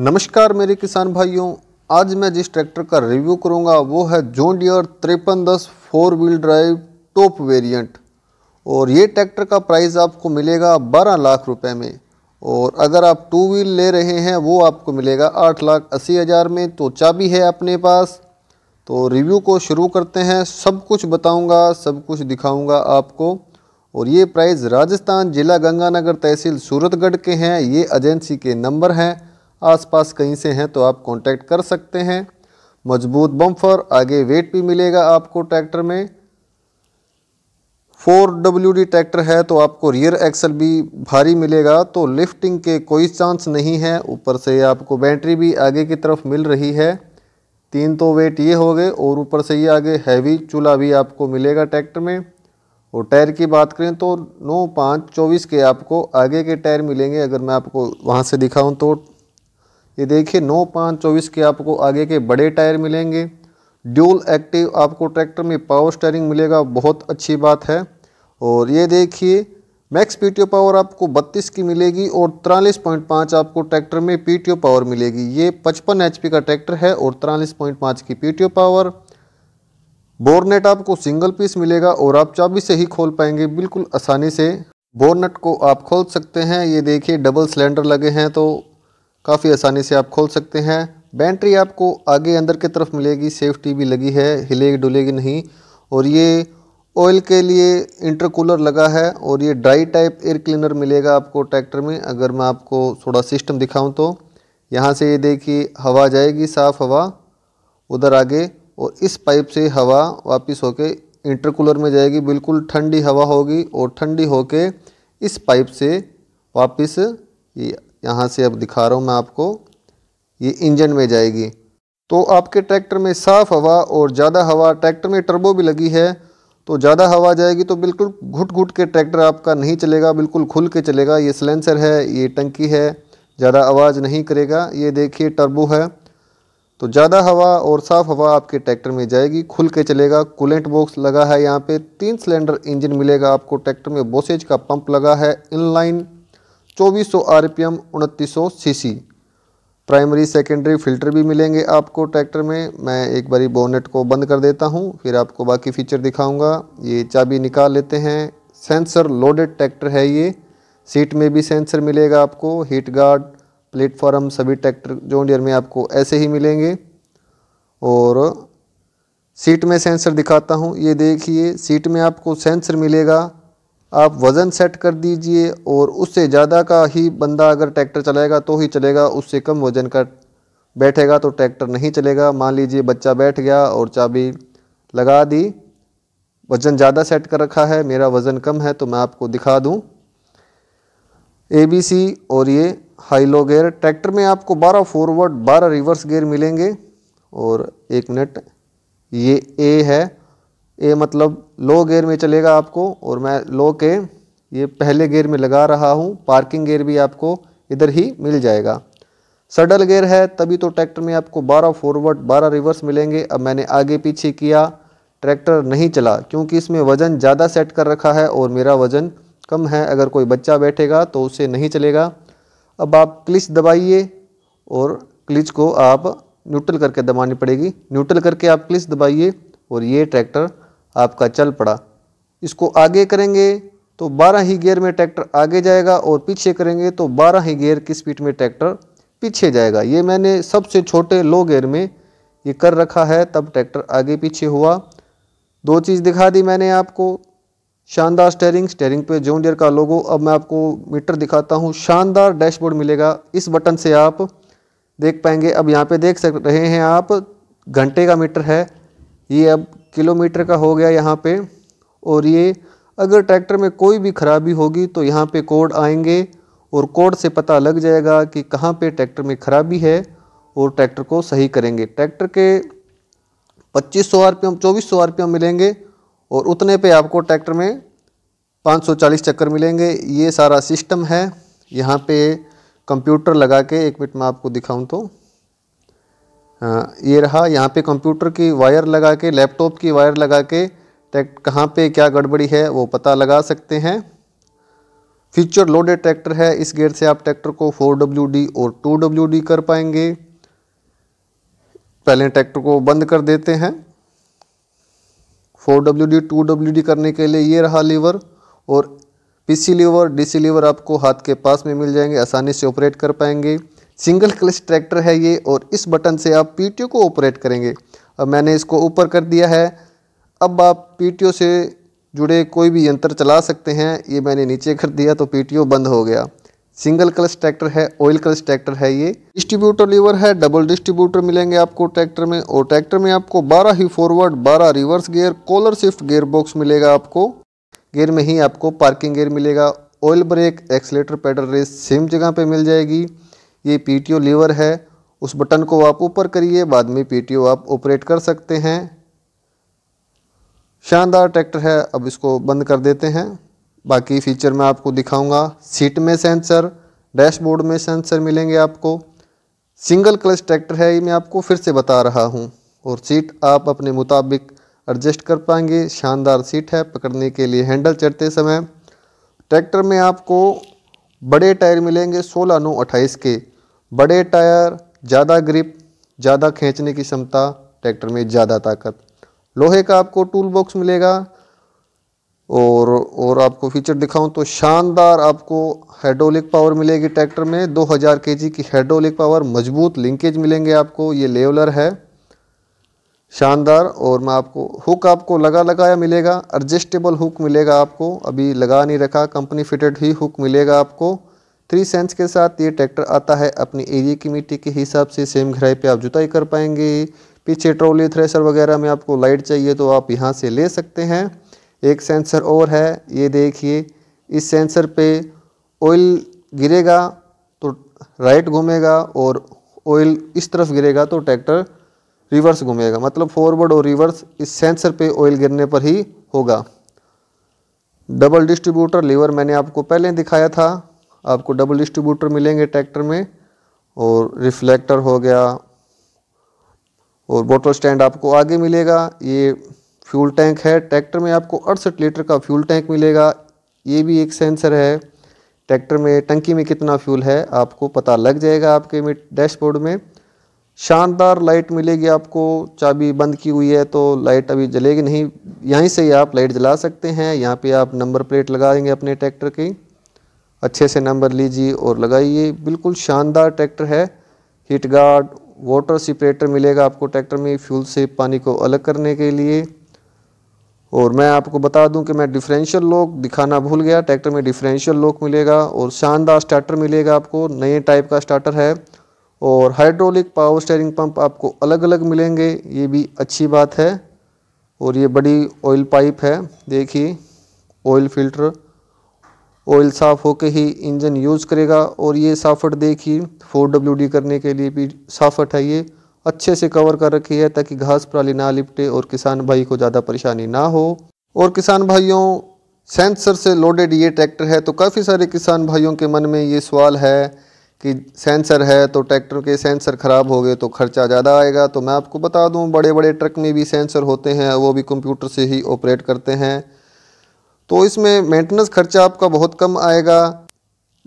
नमस्कार मेरे किसान भाइयों आज मैं जिस ट्रैक्टर का रिव्यू करूंगा वो है जोंडियर डियर तिरपन दस four wheel drive top variant और ये ट्रैक्टर का प्राइस आपको मिलेगा बारह लाख रुपए में और अगर आप टू व्हील ले रहे हैं वो आपको मिलेगा आठ लाख अस्सी हज़ार में तो चाबी है अपने पास तो रिव्यू को शुरू करते हैं सब कुछ बताऊँगा सब कुछ दिखाऊँगा आपको और ये प्राइस राजस्थान ज़िला गंगानगर तहसील सूरतगढ़ के हैं ये एजेंसी के नंबर हैं आसपास कहीं से हैं तो आप कांटेक्ट कर सकते हैं मजबूत बम्फर आगे वेट भी मिलेगा आपको ट्रैक्टर में फोर डब्ल्यू डी ट्रैक्टर है तो आपको रियर एक्सल भी भारी मिलेगा तो लिफ्टिंग के कोई चांस नहीं है ऊपर से आपको बैटरी भी आगे की तरफ मिल रही है तीन तो वेट ये हो गए और ऊपर से ये आगे हैवी चूल्हा भी आपको मिलेगा ट्रैक्टर में और टायर की बात करें तो नौ पाँच चौबीस के आपको आगे के टायर मिलेंगे अगर मैं आपको वहाँ से दिखाऊँ तो ये देखिए नौ पाँच चौबीस के आपको आगे के बड़े टायर मिलेंगे ड्यूल एक्टिव आपको ट्रैक्टर में पावर स्टेयरिंग मिलेगा बहुत अच्छी बात है और ये देखिए मैक्स पीटीओ पावर आपको 32 की मिलेगी और तिरालीस आपको ट्रैक्टर में पीटीओ पावर मिलेगी ये 55 एचपी का ट्रैक्टर है और तिरालीस की पीटीओ पावर बोरनेट आपको सिंगल पीस मिलेगा और आप चाबी से ही खोल पाएंगे बिल्कुल आसानी से बोरनेट को आप खोल सकते हैं ये देखिए डबल सिलेंडर लगे हैं तो काफ़ी आसानी से आप खोल सकते हैं बैटरी आपको आगे अंदर की तरफ मिलेगी सेफ्टी भी लगी है हिलेगी डुलेगी नहीं और ये ऑयल के लिए इंटरकूलर लगा है और ये ड्राई टाइप एयर क्लीनर मिलेगा आपको ट्रैक्टर में अगर मैं आपको थोड़ा सिस्टम दिखाऊं तो यहाँ से ये देखिए हवा जाएगी साफ़ हवा उधर आगे और इस पाइप से हवा वापस होके इंटरकूलर में जाएगी बिल्कुल ठंडी हवा होगी और ठंडी होके इस पाइप से वापस ये यहाँ से अब दिखा रहा हूँ मैं आपको ये इंजन में जाएगी तो आपके ट्रैक्टर में साफ़ हवा और ज़्यादा हवा ट्रैक्टर में टर्बो भी लगी है तो ज़्यादा हवा जाएगी तो बिल्कुल घुट घुट के ट्रैक्टर आपका नहीं चलेगा बिल्कुल खुल के चलेगा ये सिलेंसर है ये टंकी है ज़्यादा आवाज़ नहीं करेगा ये देखिए टर्बो है तो ज़्यादा हवा और साफ़ हवा आपके ट्रैक्टर में जाएगी खुल के चलेगा कूलेंट बॉक्स लगा है यहाँ पे तीन सिलेंडर इंजन मिलेगा आपको ट्रैक्टर में बोसेज का पंप लगा है इनलाइन चौबीस सौ आर पी एम उनतीस सौ C C primary secondary filter भी मिलेंगे आपको ट्रैक्टर में मैं एक बारी बोनेट को बंद कर देता हूँ फिर आपको बाकी फीचर दिखाऊँगा ये चाबी निकाल लेते हैं सेंसर लोडेड ट्रैक्टर है ये सीट में भी सेंसर मिलेगा आपको हीट गार्ड प्लेटफॉर्म सभी ट्रैक्टर जो डियर में आपको ऐसे ही मिलेंगे और सीट में सेंसर दिखाता हूँ ये देखिए सीट में आपको सेंसर मिलेगा आप वज़न सेट कर दीजिए और उससे ज़्यादा का ही बंदा अगर ट्रैक्टर चलाएगा तो ही चलेगा उससे कम वज़न का बैठेगा तो ट्रैक्टर नहीं चलेगा मान लीजिए बच्चा बैठ गया और चाबी लगा दी वज़न ज़्यादा सेट कर रखा है मेरा वज़न कम है तो मैं आपको दिखा दूँ ए बी सी और ये हाई लो गेयर ट्रैक्टर में आपको 12 फॉरवर्ड 12 रिवर्स गेयर मिलेंगे और एक मिनट ये ए है ये मतलब लो गेयर में चलेगा आपको और मैं लो के ये पहले गेयर में लगा रहा हूँ पार्किंग गेयर भी आपको इधर ही मिल जाएगा सडल गेयर है तभी तो ट्रैक्टर में आपको 12 फॉरवर्ड 12 रिवर्स मिलेंगे अब मैंने आगे पीछे किया ट्रैक्टर नहीं चला क्योंकि इसमें वज़न ज़्यादा सेट कर रखा है और मेरा वज़न कम है अगर कोई बच्चा बैठेगा तो उसे नहीं चलेगा अब आप क्लिच दबाइए और क्लिच को आप न्यूट्रल करके दबानी पड़ेगी न्यूट्रल करके आप क्लिच दबाइए और ये ट्रैक्टर आपका चल पड़ा इसको आगे करेंगे तो 12 ही गियर में ट्रैक्टर आगे जाएगा और पीछे करेंगे तो 12 ही गियर की स्पीड में ट्रैक्टर पीछे जाएगा ये मैंने सबसे छोटे लो गियर में ये कर रखा है तब ट्रैक्टर आगे पीछे हुआ दो चीज़ दिखा दी मैंने आपको शानदार स्टेयरिंग स्टेयरिंग पे जोन डियर का लोगो अब मैं आपको मीटर दिखाता हूँ शानदार डैशबोर्ड मिलेगा इस बटन से आप देख पाएंगे अब यहाँ पे देख सक रहे हैं आप घंटे का मीटर है ये अब किलोमीटर का हो गया यहाँ पे और ये अगर ट्रैक्टर में कोई भी खराबी होगी तो यहाँ पे कोड आएंगे और कोड से पता लग जाएगा कि कहाँ पे ट्रैक्टर में खराबी है और ट्रैक्टर को सही करेंगे ट्रैक्टर के पच्चीस सौ आर पी एम चौबीस सौ आर पी एम मिलेंगे और उतने पे आपको ट्रैक्टर में 540 चक्कर मिलेंगे ये सारा सिस्टम है यहाँ पे कंप्यूटर लगा के एक मिनट में आपको दिखाऊँ तो हाँ, ये रहा यहाँ पे कंप्यूटर की वायर लगा के लैपटॉप की वायर लगा के ट्रैक्ट कहाँ पे क्या गड़बड़ी है वो पता लगा सकते हैं फीचर लोडेड ट्रैक्टर है इस गेट से आप ट्रैक्टर को 4WD और 2WD कर पाएंगे पहले ट्रैक्टर को बंद कर देते हैं 4WD 2WD करने के लिए ये रहा लीवर और पीसी लीवर डीसी लीवर आपको हाथ के पास में मिल जाएंगे आसानी से ऑपरेट कर पाएंगे सिंगल क्लच ट्रैक्टर है ये और इस बटन से आप पी को ऑपरेट करेंगे अब मैंने इसको ऊपर कर दिया है अब आप पी से जुड़े कोई भी यंत्र चला सकते हैं ये मैंने नीचे कर दिया तो पी बंद हो गया सिंगल क्लच ट्रैक्टर है ऑयल क्लच ट्रैक्टर है ये डिस्ट्रीब्यूटर लीवर है डबल डिस्ट्रीब्यूटर मिलेंगे आपको ट्रैक्टर में और ट्रैक्टर में आपको 12 ही forward 12 reverse gear collar shift gear box मिलेगा आपको गियर में ही आपको पार्किंग गियर मिलेगा oil brake accelerator pedal race same जगह पे मिल जाएगी ये पीटीओ लीवर है उस बटन को आप ऊपर करिए बाद में पीटीओ आप ऑपरेट कर सकते हैं शानदार ट्रैक्टर है अब इसको बंद कर देते हैं बाकी फीचर मैं आपको दिखाऊंगा सीट में सेंसर डैशबोर्ड में सेंसर मिलेंगे आपको सिंगल क्लच ट्रैक्टर है ये मैं आपको फिर से बता रहा हूँ और सीट आप अपने मुताबिक एडजस्ट कर पाएंगे शानदार सीट है पकड़ने के लिए हैंडल चढ़ते समय ट्रैक्टर में आपको बड़े टायर मिलेंगे सोलह नौ अट्ठाईस के बड़े टायर ज़्यादा ग्रिप ज़्यादा खींचने की क्षमता ट्रैक्टर में ज़्यादा ताकत लोहे का आपको टूल बॉक्स मिलेगा और और आपको फीचर दिखाऊं तो शानदार आपको हाइड्रोलिक पावर मिलेगी ट्रैक्टर में 2000 हज़ार के की हाइड्रोलिक पावर मजबूत लिंकेज मिलेंगे आपको ये लेवलर है शानदार और मैं आपको हुक आपको लगा लगाया मिलेगा एडजस्टेबल हुक मिलेगा आपको अभी लगा नहीं रखा कंपनी फिटेड ही हुक मिलेगा आपको थ्री सेंस के साथ ये ट्रैक्टर आता है अपने एरिया की मिट्टी के हिसाब से सेम घराई पे आप जुताई कर पाएंगे पीछे ट्रॉली थ्रेशर वगैरह में आपको लाइट चाहिए तो आप यहाँ से ले सकते हैं एक सेंसर और है ये देखिए इस सेंसर पे ऑयल गिरेगा तो राइट घूमेगा और ऑयल इस तरफ गिरेगा तो ट्रैक्टर रिवर्स घूमेगा मतलब फॉरवर्ड और रिवर्स इस सेंसर पे ऑयल गिरने पर ही होगा डबल डिस्ट्रीब्यूटर लीवर मैंने आपको पहले दिखाया था आपको डबल डिस्ट्रीब्यूटर मिलेंगे ट्रैक्टर में और रिफ्लेक्टर हो गया और बोटल स्टैंड आपको आगे मिलेगा ये फ्यूल टैंक है ट्रैक्टर में आपको अड़सठ लीटर का फ्यूल टैंक मिलेगा ये भी एक सेंसर है ट्रैक्टर में टंकी में कितना फ्यूल है आपको पता लग जाएगा आपके डैशबोर्ड में शानदार लाइट मिलेगी आपको चाबी बंद की हुई है तो लाइट अभी जलेगी नहीं यहीं से ही आप लाइट जला सकते हैं यहाँ पे आप नंबर प्लेट लगाएंगे अपने ट्रैक्टर की अच्छे से नंबर लीजिए और लगाइए बिल्कुल शानदार ट्रैक्टर है हीट गार्ड वाटर सेपरेटर मिलेगा आपको ट्रैक्टर में फ्यूल से पानी को अलग करने के लिए और मैं आपको बता दूं कि मैं डिफरेंशियल लॉक दिखाना भूल गया ट्रैक्टर में डिफरेंशियल लॉक मिलेगा और शानदार स्टार्टर मिलेगा आपको नए टाइप का स्टार्टर है और हाइड्रोलिक पावर स्टेयरिंग पंप आपको अलग अलग मिलेंगे ये भी अच्छी बात है और ये बड़ी ऑयल पाइप है देखिए ऑयल फिल्टर ऑयल साफ़ होकर ही इंजन यूज़ करेगा और ये साफट देखिए फोर डब्ल्यू डी करने के लिए भी साफट है ये अच्छे से कवर कर रखी है ताकि घास पराली ना लिपटे और किसान भाई को ज़्यादा परेशानी ना हो और किसान भाइयों सेंसर से लोडेड ये ट्रैक्टर है तो काफ़ी सारे किसान भाइयों के मन में ये सवाल है कि सेंसर है तो ट्रैक्टर के सेंसर ख़राब हो गए तो खर्चा ज़्यादा आएगा तो मैं आपको बता दूं बड़े बड़े ट्रक में भी सेंसर होते हैं वो भी कंप्यूटर से ही ऑपरेट करते हैं तो इसमें मेंटेनेंस खर्चा आपका बहुत कम आएगा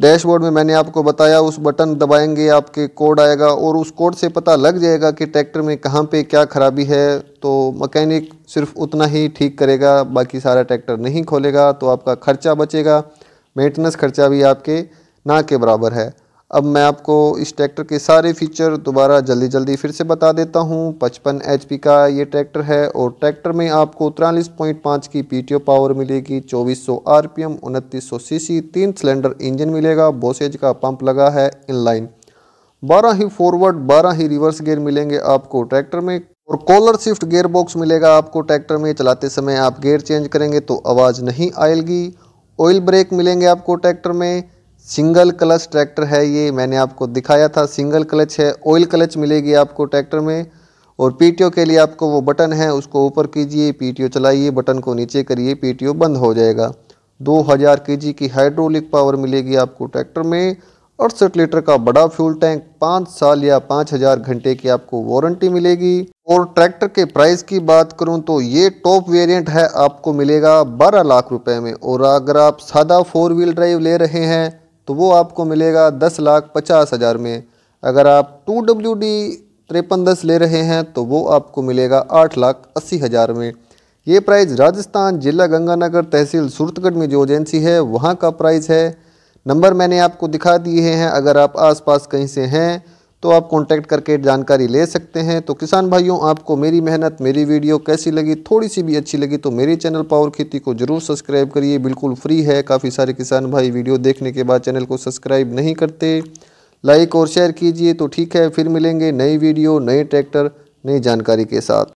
डैशबोर्ड में मैंने आपको बताया उस बटन दबाएंगे आपके कोड आएगा और उस कोड से पता लग जाएगा कि ट्रैक्टर में कहाँ पे क्या खराबी है तो मकैनिक सिर्फ उतना ही ठीक करेगा बाकी सारा ट्रैक्टर नहीं खोलेगा तो आपका खर्चा बचेगा मेंटेनेंस खर्चा भी आपके ना के बराबर है अब मैं आपको इस ट्रैक्टर के सारे फीचर दोबारा जल्दी जल्दी फिर से बता देता हूँ 55 एच का ये ट्रैक्टर है और ट्रैक्टर में आपको तिरालीस पॉइंट पाँच की पीटीओ पावर मिलेगी 2400 आरपीएम 2900 सीसी तीन सिलेंडर इंजन मिलेगा बोसेज का पंप लगा है इनलाइन 12 ही फॉरवर्ड 12 ही रिवर्स गियर मिलेंगे आपको ट्रैक्टर में और कॉलर शिफ्ट गेयर बॉक्स मिलेगा आपको ट्रैक्टर में चलाते समय आप गेयर चेंज करेंगे तो आवाज़ नहीं आएगी ऑयल ब्रेक मिलेंगे आपको ट्रैक्टर में सिंगल क्लच ट्रैक्टर है ये मैंने आपको दिखाया था सिंगल क्लच है ऑयल क्लच मिलेगी आपको ट्रैक्टर में और पीटीओ के लिए आपको वो बटन है उसको ऊपर कीजिए पीटीओ चलाइए बटन को नीचे करिए पीटीओ बंद हो जाएगा 2000 जी की हाइड्रोलिक पावर मिलेगी आपको ट्रैक्टर में अड़सठ लीटर का बड़ा फ्यूल टैंक पाँच साल या पाँच हज़ार घंटे की आपको वारंटी मिलेगी और ट्रैक्टर के प्राइस की बात करूं तो ये टॉप वेरिएंट है आपको मिलेगा बारह लाख रुपए में और अगर आप सादा फोर व्हील ड्राइव ले रहे हैं तो वो आपको मिलेगा दस लाख पचास हज़ार में अगर आप टू डब्ल्यू डी तिरपन दस ले रहे हैं तो वो आपको मिलेगा आठ लाख अस्सी हज़ार में ये प्राइस राजस्थान जिला गंगानगर तहसील सूरतगढ़ में जो एजेंसी है वहाँ का प्राइस है नंबर मैंने आपको दिखा दिए हैं अगर आप आसपास कहीं से हैं तो आप कॉन्टैक्ट करके जानकारी ले सकते हैं तो किसान भाइयों आपको मेरी मेहनत मेरी वीडियो कैसी लगी थोड़ी सी भी अच्छी लगी तो मेरे चैनल पावर खेती को ज़रूर सब्सक्राइब करिए बिल्कुल फ्री है काफ़ी सारे किसान भाई वीडियो देखने के बाद चैनल को सब्सक्राइब नहीं करते लाइक और शेयर कीजिए तो ठीक है फिर मिलेंगे नई वीडियो नए ट्रैक्टर नई जानकारी के साथ